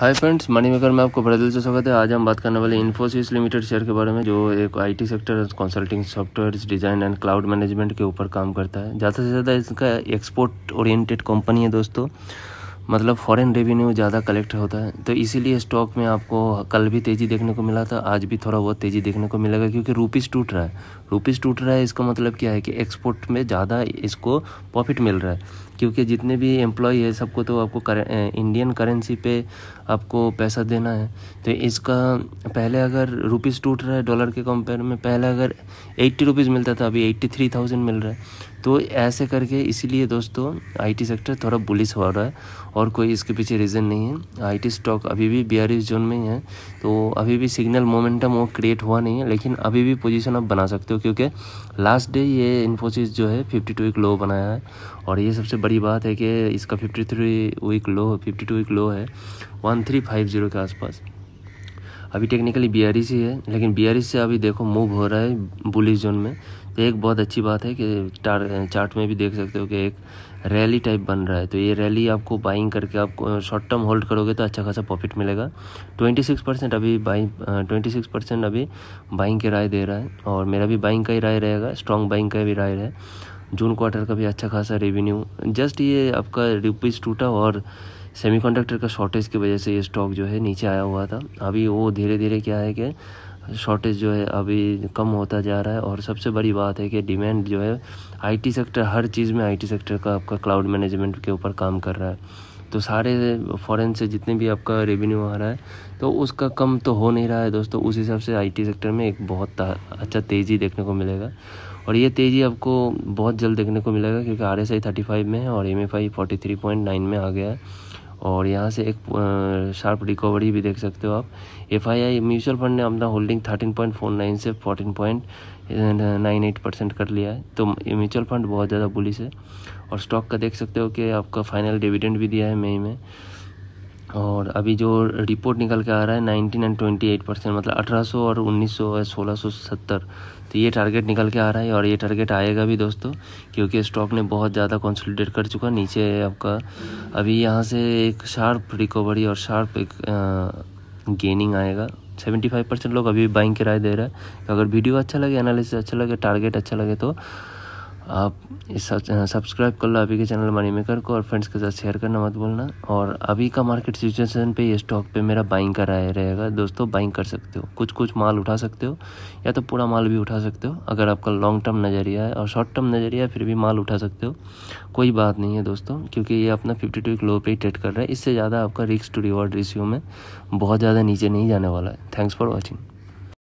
hi friends money maker में आपको बड़े दिल से स्वागत है आज हम बात करने वाले इन्फोसिस लिमिटेड शेयर के बारे में जो एक IT sector consulting software design and cloud management के ऊपर काम करता है ज़्यादा से ज़्यादा इसका एक्सपोर्ट ओरिएंटेड कंपनी है दोस्तों मतलब फॉरेन रेवेन्यू ज़्यादा कलेक्ट होता है तो इसीलिए स्टॉक में आपको कल भी तेज़ी देखने को मिला था आज भी थोड़ा बहुत तेज़ी देखने को मिलेगा क्योंकि रुपीस टूट रहा है रुपीज़ टूट रहा है इसका मतलब क्या है कि एक्सपोर्ट में ज़्यादा इसको प्रॉफिट मिल रहा है क्योंकि जितने भी एम्प्लॉय है सबको तो आपको कर, इंडियन करेंसी पे आपको पैसा देना है तो इसका पहले अगर रुपीज़ टूट रहा है डॉलर के कंपेयर में पहले अगर एट्टी रुपीज़ मिलता था अभी एट्टी थ्री थाउजेंड मिल रहा है तो ऐसे करके इसीलिए दोस्तों आईटी सेक्टर थोड़ा बुलिस हो रहा है और कोई इसके पीछे रीज़न नहीं है आईटी स्टॉक अभी भी बी जोन में ही है तो अभी भी सिग्नल मोमेंटम वो क्रिएट हुआ नहीं है लेकिन अभी भी पोजीशन आप बना सकते हो क्योंकि लास्ट डे ये इन्फोसिस जो है फिफ्टी टू एक लो बनाया है और ये सबसे बड़ी बात है कि इसका fifty three week low fifty two week low है वन थ्री फाइव ज़ीरो के आसपास अभी टेक्निकली बी ही है लेकिन बी e से अभी देखो मूव हो रहा है बुलिस जोन में तो एक बहुत अच्छी बात है कि चार्ट में भी देख सकते हो कि एक रैली टाइप बन रहा है तो ये रैली आपको बाइंग करके आप शॉर्ट टर्म होल्ड करोगे तो अच्छा खासा प्रॉफिट मिलेगा 26 परसेंट अभी बाइंग 26 परसेंट अभी बाइंग की राय दे रहा है और मेरा भी बाइंग का ही राय रहेगा स्ट्रॉन्ग बाइंग का भी राय है जून क्वार्टर का भी अच्छा खासा रेवेन्यू जस्ट ये आपका रुपीज़ टूटा और सेमीकंडक्टर का शॉर्टेज की वजह से ये स्टॉक जो है नीचे आया हुआ था अभी वो धीरे धीरे क्या है कि शॉर्टेज जो है अभी कम होता जा रहा है और सबसे बड़ी बात है कि डिमांड जो है आईटी सेक्टर हर चीज़ में आईटी सेक्टर का आपका क्लाउड मैनेजमेंट के ऊपर काम कर रहा है तो सारे फॉरेन से जितने भी आपका रेवेन्यू आ रहा है तो उसका कम तो हो नहीं रहा है दोस्तों उस हिसाब से आईटी सेक्टर में एक बहुत अच्छा तेज़ी देखने को मिलेगा और ये तेज़ी आपको बहुत जल्द देखने को मिलेगा क्योंकि R S I thirty five में है और M F I forty three point nine में आ गया है और यहाँ से एक शार्प रिकवरी भी देख सकते हो आप F I I mutual fund ने अपना holding thirteen point four nine से fourteen point nine eight percent कर लिया है तो ये म्यूचुअल फंड बहुत ज़्यादा बुलिस है और स्टॉक का देख सकते हो कि आपका फाइनल डिविडेंड भी दिया है मई में और अभी जो रिपोर्ट निकल के आ रहा है nineteen and twenty eight percent मतलब अठारह सौ और उन्नीस सौ और सोलह सौ सत्तर तो ये टारगेट निकल के आ रहा है और ये टारगेट आएगा भी दोस्तों क्योंकि स्टॉक ने बहुत ज़्यादा कंसोलिडेट कर चुका नीचे आपका अभी यहाँ से एक शार्प रिकवरी और शार्प एक गेनिंग uh, आएगा सेवेंटी फाइव परसेंट लोग अभी बाइंग किराए दे रहा है अगर वीडियो अच्छा लगे एनालिसिस अच्छा लगे टारगेट अच्छा लगे तो आप सब्सक्राइब कर लो अभी के चैनल मनी मेकर को और फ्रेंड्स के साथ शेयर करना मत भूलना और अभी का मार्केट सिचुएशन पे ये स्टॉक पे मेरा बाइंग का राय रहेगा दोस्तों बाइंग कर सकते हो कुछ कुछ माल उठा सकते हो या तो पूरा माल भी उठा सकते हो अगर आपका लॉन्ग टर्म नज़रिया है और शॉर्ट टर्म नज़रिया है फिर भी माल उठा सकते हो कोई बात नहीं है दोस्तों क्योंकि ये अपना फिफ्टी टू लो पे ट्रेड कर रहा है इससे ज़्यादा आपका रिक्स टू रिवॉर्ड रेशियो में बहुत ज़्यादा नीचे नहीं जाने वाला है थैंक्स फॉर वॉचिंग